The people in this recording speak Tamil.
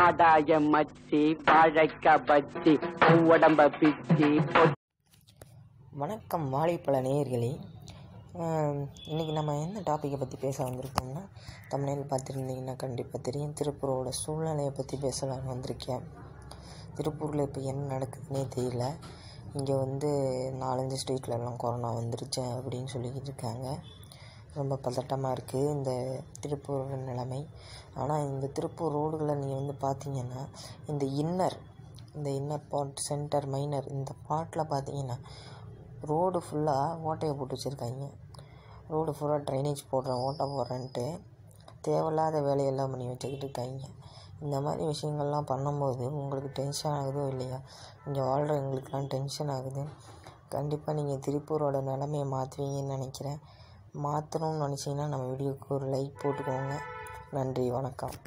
ஆதாயம் மச்சி வாழைக்க பத்தி உடம்ப பிச்சி வணக்கம் வாழைப்பழ நேயர்களே இன்றைக்கி நம்ம என்ன டாப்பிக்கை பற்றி பேச வந்திருக்கோம்னா தமிழில் பார்த்துருந்தீங்கன்னா கண்டிப்பாக தெரியும் திருப்பூரோட சூழ்நிலையை பற்றி பேசலான்னு வந்திருக்கேன் திருப்பூரில் இப்போ என்ன நடக்குதுன்னே தெரியல இங்கே வந்து நாலஞ்சு ஸ்ட்ரீட்லலாம் கொரோனா வந்துருச்சு அப்படின்னு சொல்லிக்கிட்டு இருக்காங்க ரொம்ப பதட்டமாக இருக்குது இந்த திருப்பூர் நிலைமை ஆனால் இந்த திருப்பூர் ரோடுகளை நீங்கள் வந்து பார்த்தீங்கன்னா இந்த இன்னர் இந்த இன்னர் பாட் சென்டர் மைனர் இந்த பாட்டில் பார்த்தீங்கன்னா ரோடு ஃபுல்லாக ஓட்டையை போட்டு வச்சுருக்காங்க ரோடு ஃபுல்லாக ட்ரைனேஜ் போடுறேன் ஓட்டை போடுறேன்ட்டு தேவையில்லாத வேலையெல்லாம் பண்ணி வச்சுக்கிட்டு இருக்காங்க இந்த மாதிரி விஷயங்கள்லாம் பண்ணும்போது உங்களுக்கு டென்ஷன் ஆகுதோ இல்லையா இங்கே வாழ்கிற எங்களுக்கெல்லாம் டென்ஷன் ஆகுது கண்டிப்பாக நீங்கள் திருப்பூரோட நிலமையை மாற்றுவீங்கன்னு நினைக்கிறேன் மாற்றணும்னு நினச்சிங்கன்னா நம்ம வீடியோவுக்கு ஒரு லைக் போட்டுக்கோங்க நன்றி வணக்கம்